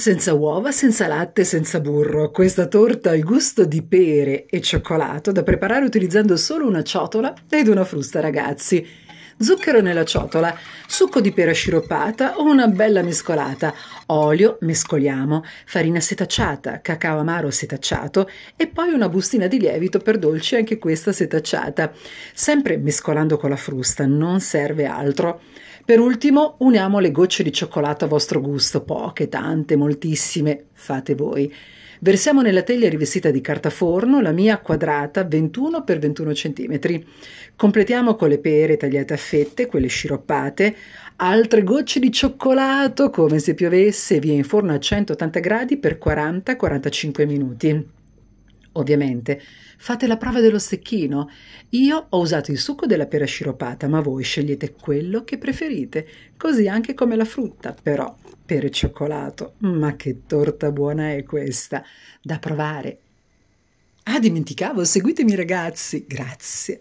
Senza uova, senza latte, senza burro. Questa torta ha il gusto di pere e cioccolato da preparare utilizzando solo una ciotola ed una frusta, ragazzi. Zucchero nella ciotola, succo di pera sciroppata o una bella mescolata, olio, mescoliamo, farina setacciata, cacao amaro setacciato e poi una bustina di lievito per dolci, anche questa setacciata. Sempre mescolando con la frusta, non serve altro. Per ultimo, uniamo le gocce di cioccolato a vostro gusto, poche, tante, moltissime, fate voi. Versiamo nella teglia rivestita di carta forno la mia quadrata 21 x 21 cm. Completiamo con le pere tagliate a fette, quelle sciroppate, altre gocce di cioccolato come se piovesse via in forno a 180 gradi per 40-45 minuti. Ovviamente, fate la prova dello stecchino. Io ho usato il succo della pera sciroppata, ma voi scegliete quello che preferite, così anche come la frutta, però per cioccolato. Ma che torta buona è questa, da provare. Ah, dimenticavo, seguitemi ragazzi, grazie.